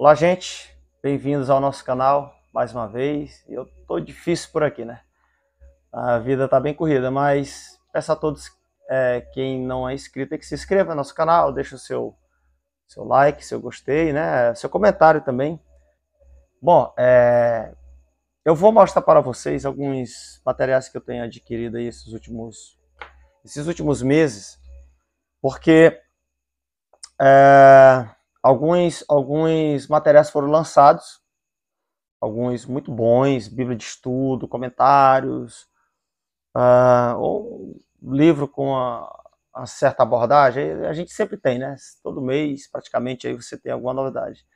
Olá, gente. Bem-vindos ao nosso canal mais uma vez. Eu tô difícil por aqui, né? A vida tá bem corrida, mas peço a todos é, quem não é inscrito é que se inscreva no nosso canal, deixa o seu seu like, seu gostei, né? Seu comentário também. Bom, é, eu vou mostrar para vocês alguns materiais que eu tenho adquirido aí esses últimos esses últimos meses, porque é, Alguns, alguns materiais foram lançados, alguns muito bons, Bíblia de estudo, comentários, uh, ou livro com a, a certa abordagem, a gente sempre tem, né? Todo mês, praticamente, aí você tem alguma novidade.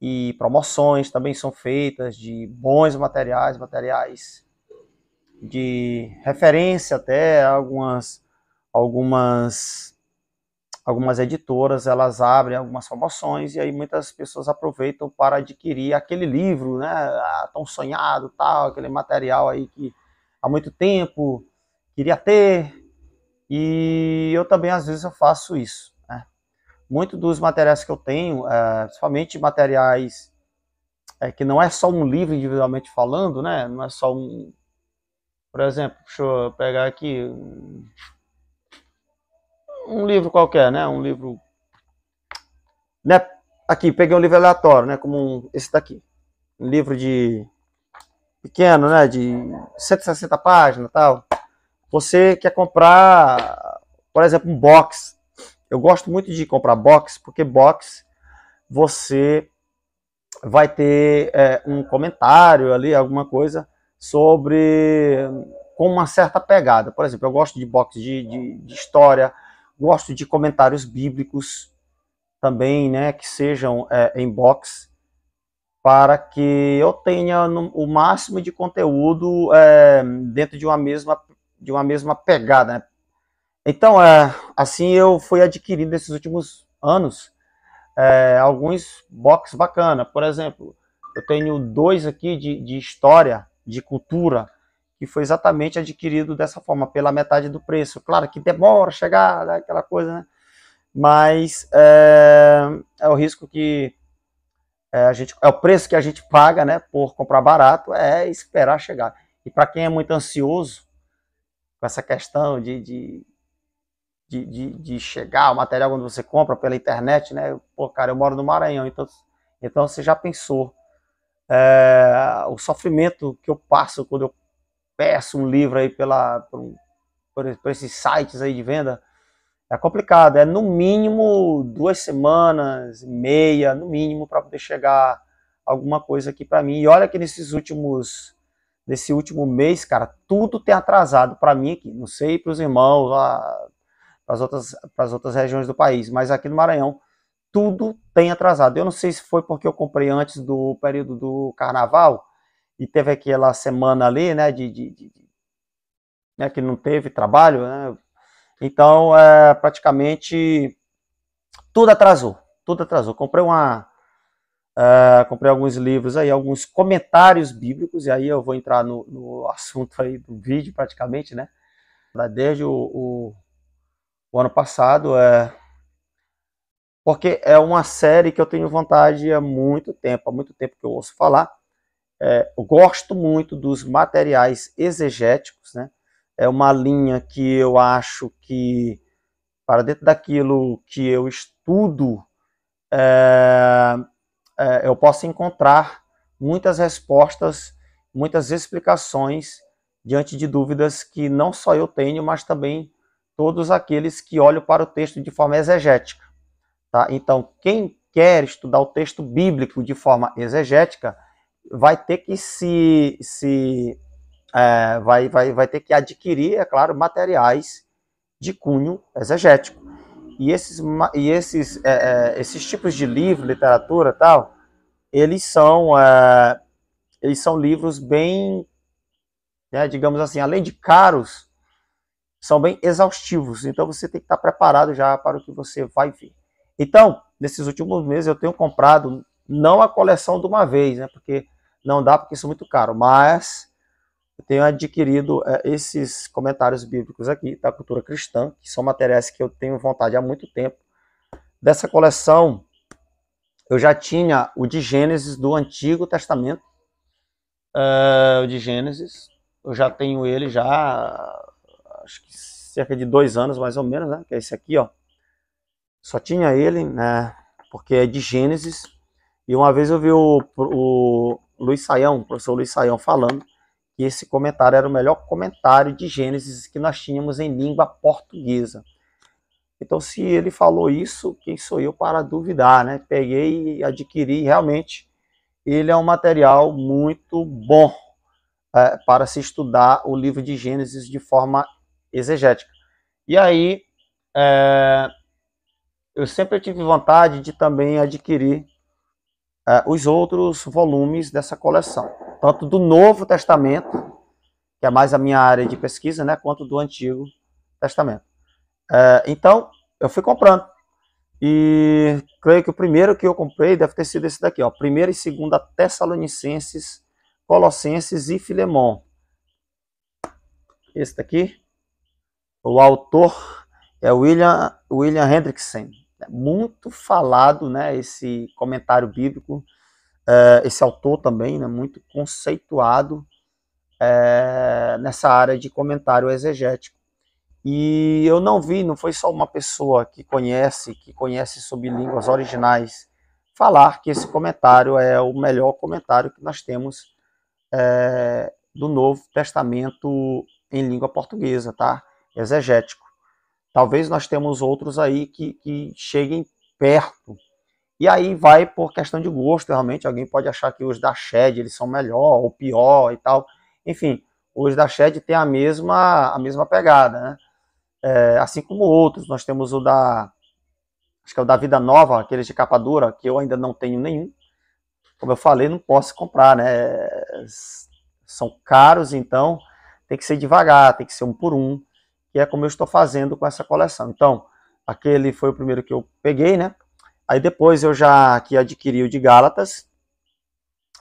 E promoções também são feitas de bons materiais, materiais de referência até, algumas, algumas algumas editoras elas abrem algumas promoções e aí muitas pessoas aproveitam para adquirir aquele livro, né, ah, tão sonhado, tal, aquele material aí que há muito tempo queria ter. E eu também às vezes eu faço isso. Né? Muito dos materiais que eu tenho, é, principalmente materiais é, que não é só um livro individualmente falando, né, não é só um, por exemplo, deixa eu pegar aqui. Um um livro qualquer, né? Um livro. Né? Aqui, peguei um livro aleatório, né? Como um, esse daqui. Um livro de. pequeno, né? De 160 páginas tal. Você quer comprar, por exemplo, um box. Eu gosto muito de comprar box, porque box você vai ter é, um comentário ali, alguma coisa sobre com uma certa pegada. Por exemplo, eu gosto de box de, de, de história, Gosto de comentários bíblicos também, né, que sejam é, em box, para que eu tenha no, o máximo de conteúdo é, dentro de uma mesma de uma mesma pegada. Né? Então, é, assim eu fui adquirindo nesses últimos anos é, alguns box bacana. Por exemplo, eu tenho dois aqui de, de história, de cultura que foi exatamente adquirido dessa forma, pela metade do preço. Claro que demora chegar, né, aquela coisa, né? Mas é, é o risco que é, a gente, é o preço que a gente paga, né, por comprar barato, é esperar chegar. E para quem é muito ansioso com essa questão de, de, de, de, de chegar o material quando você compra pela internet, né? Pô, cara, eu moro no Maranhão, então, então você já pensou é, o sofrimento que eu passo quando eu peça um livro aí pela, por, por, por esses sites aí de venda, é complicado. É no mínimo duas semanas, meia, no mínimo, para poder chegar alguma coisa aqui para mim. E olha que nesses últimos, nesse último mês, cara, tudo tem atrasado para mim aqui. Não sei para os irmãos lá, para as outras, outras regiões do país, mas aqui no Maranhão tudo tem atrasado. Eu não sei se foi porque eu comprei antes do período do carnaval, e teve aquela semana ali, né, de, de, de né, que não teve trabalho, né? Então, é, praticamente tudo atrasou, tudo atrasou. Comprei uma, é, comprei alguns livros aí, alguns comentários bíblicos, e aí eu vou entrar no, no assunto aí do vídeo, praticamente, né? Desde o, o, o ano passado, é, porque é uma série que eu tenho vontade há muito tempo, há muito tempo que eu ouço falar, é, gosto muito dos materiais exegéticos, né? É uma linha que eu acho que, para dentro daquilo que eu estudo, é, é, eu posso encontrar muitas respostas, muitas explicações diante de dúvidas que não só eu tenho, mas também todos aqueles que olham para o texto de forma exegética. Tá? Então, quem quer estudar o texto bíblico de forma exegética, vai ter que se, se é, vai, vai, vai ter que adquirir, é claro, materiais de cunho exegético. E esses, e esses, é, é, esses tipos de livro, literatura tal, eles são, é, eles são livros bem, né, digamos assim, além de caros, são bem exaustivos. Então você tem que estar preparado já para o que você vai ver. Então, nesses últimos meses eu tenho comprado não a coleção de uma vez, né? Porque não dá porque isso é muito caro, mas eu tenho adquirido é, esses comentários bíblicos aqui da cultura cristã, que são materiais que eu tenho vontade há muito tempo. Dessa coleção, eu já tinha o de Gênesis do Antigo Testamento, é, o de Gênesis, eu já tenho ele já, acho que cerca de dois anos mais ou menos, né? Que é esse aqui, ó. Só tinha ele, né? Porque é de Gênesis. E uma vez eu vi o, o Luiz Saião, o professor Luiz Saião falando que esse comentário era o melhor comentário de Gênesis que nós tínhamos em língua portuguesa. Então, se ele falou isso, quem sou eu para duvidar, né? Peguei e adquiri, realmente, ele é um material muito bom é, para se estudar o livro de Gênesis de forma exegética. E aí, é, eu sempre tive vontade de também adquirir é, os outros volumes dessa coleção, tanto do Novo Testamento, que é mais a minha área de pesquisa, né, quanto do Antigo Testamento. É, então, eu fui comprando. E creio que o primeiro que eu comprei deve ter sido esse daqui, ó. Primeira e segunda Tessalonicenses, Colossenses e Filemon. Esse daqui. O autor é William, William Hendrickson muito falado, né, esse comentário bíblico, é, esse autor também, né, muito conceituado é, nessa área de comentário exegético. E eu não vi, não foi só uma pessoa que conhece, que conhece sobre línguas originais, falar que esse comentário é o melhor comentário que nós temos é, do Novo Testamento em língua portuguesa, tá? Exegético. Talvez nós temos outros aí que, que cheguem perto. E aí vai por questão de gosto, realmente. Alguém pode achar que os da Shed eles são melhor ou pior e tal. Enfim, os da Shed tem a mesma, a mesma pegada, né? É, assim como outros, nós temos o da acho que é o da Vida Nova, aqueles de capa dura, que eu ainda não tenho nenhum. Como eu falei, não posso comprar, né? São caros, então tem que ser devagar, tem que ser um por um que é como eu estou fazendo com essa coleção. Então, aquele foi o primeiro que eu peguei, né? Aí depois eu já aqui adquiri o de Gálatas.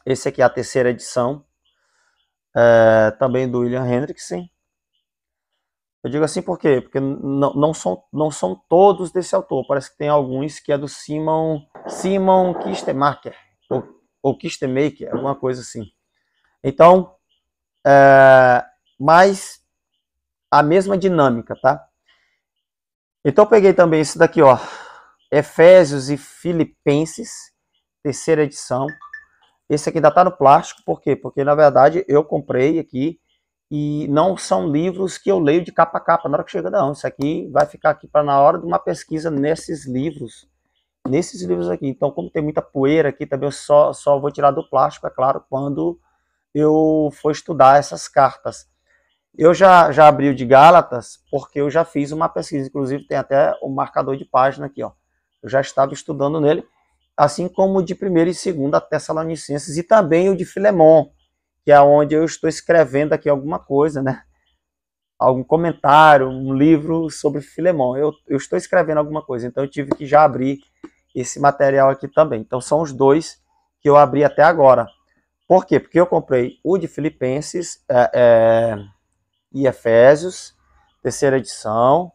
Esse aqui é a terceira edição, é, também do William Hendrickson. Eu digo assim por quê? Porque não, não, são, não são todos desse autor. Parece que tem alguns que é do Simon, Simon Kistemaker, ou, ou Kistemaker, alguma coisa assim. Então, é, mas a mesma dinâmica, tá? Então peguei também isso daqui, ó. Efésios e Filipenses, terceira edição. Esse aqui ainda tá no plástico, por quê? Porque na verdade eu comprei aqui e não são livros que eu leio de capa a capa na hora que chega não. Isso aqui vai ficar aqui para na hora de uma pesquisa nesses livros, nesses livros aqui. Então, como tem muita poeira aqui, também eu só só vou tirar do plástico, é claro, quando eu for estudar essas cartas. Eu já, já abri o de Gálatas, porque eu já fiz uma pesquisa, inclusive tem até o um marcador de página aqui, ó. Eu já estava estudando nele, assim como o de 1 e 2 Tessalonicenses e também o de Filemon, que é onde eu estou escrevendo aqui alguma coisa, né? Algum comentário, um livro sobre Filemon. Eu, eu estou escrevendo alguma coisa, então eu tive que já abrir esse material aqui também. Então são os dois que eu abri até agora. Por quê? Porque eu comprei o de Filipenses. É, é e Efésios, terceira edição.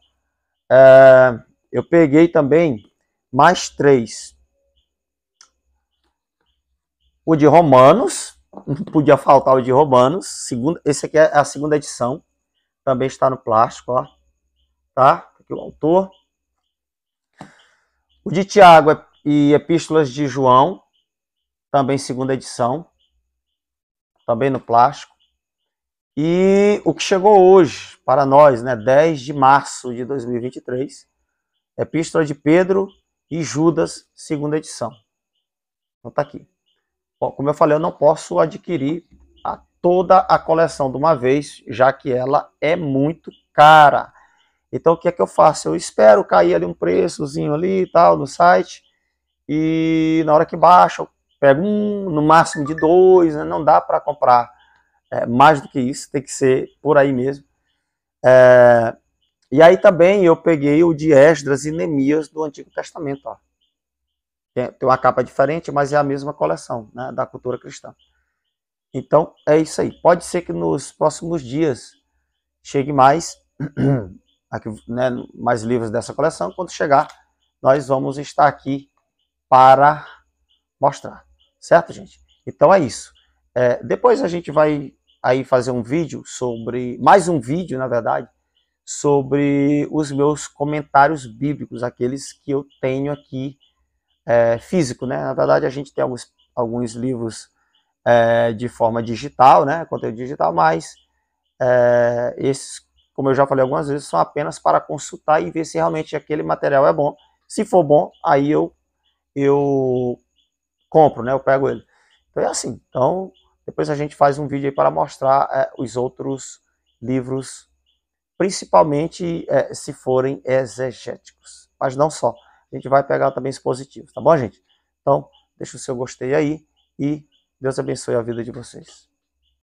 É, eu peguei também mais três. O de Romanos, não podia faltar o de Romanos. Segundo, esse aqui é a segunda edição. Também está no plástico, ó. Tá? Aqui o autor. O de Tiago e Epístolas de João, também segunda edição. Também no plástico. E o que chegou hoje para nós, né, 10 de março de 2023, é Epístola de Pedro e Judas, segunda edição. Então tá aqui. Bom, como eu falei, eu não posso adquirir a, toda a coleção de uma vez, já que ela é muito cara. Então o que é que eu faço? Eu espero cair ali um preçozinho ali e tal no site e na hora que baixa eu pego um, no máximo de dois, né? não dá para comprar é, mais do que isso, tem que ser por aí mesmo. É, e aí também eu peguei o de Esdras e Neemias do Antigo Testamento. Ó. Tem, tem uma capa diferente, mas é a mesma coleção né, da cultura cristã. Então é isso aí. Pode ser que nos próximos dias chegue mais, aqui, né, mais livros dessa coleção. Quando chegar, nós vamos estar aqui para mostrar. Certo, gente? Então é isso. É, depois a gente vai aí fazer um vídeo sobre, mais um vídeo, na verdade, sobre os meus comentários bíblicos, aqueles que eu tenho aqui é, físico, né? Na verdade, a gente tem alguns, alguns livros é, de forma digital, né? Conteúdo digital, mas é, esses, como eu já falei algumas vezes, são apenas para consultar e ver se realmente aquele material é bom. Se for bom, aí eu eu compro, né? Eu pego ele. Então é assim. Então depois a gente faz um vídeo aí para mostrar é, os outros livros, principalmente é, se forem exegéticos, mas não só. A gente vai pegar também os positivos, tá bom, gente? Então, deixa o seu gostei aí e Deus abençoe a vida de vocês.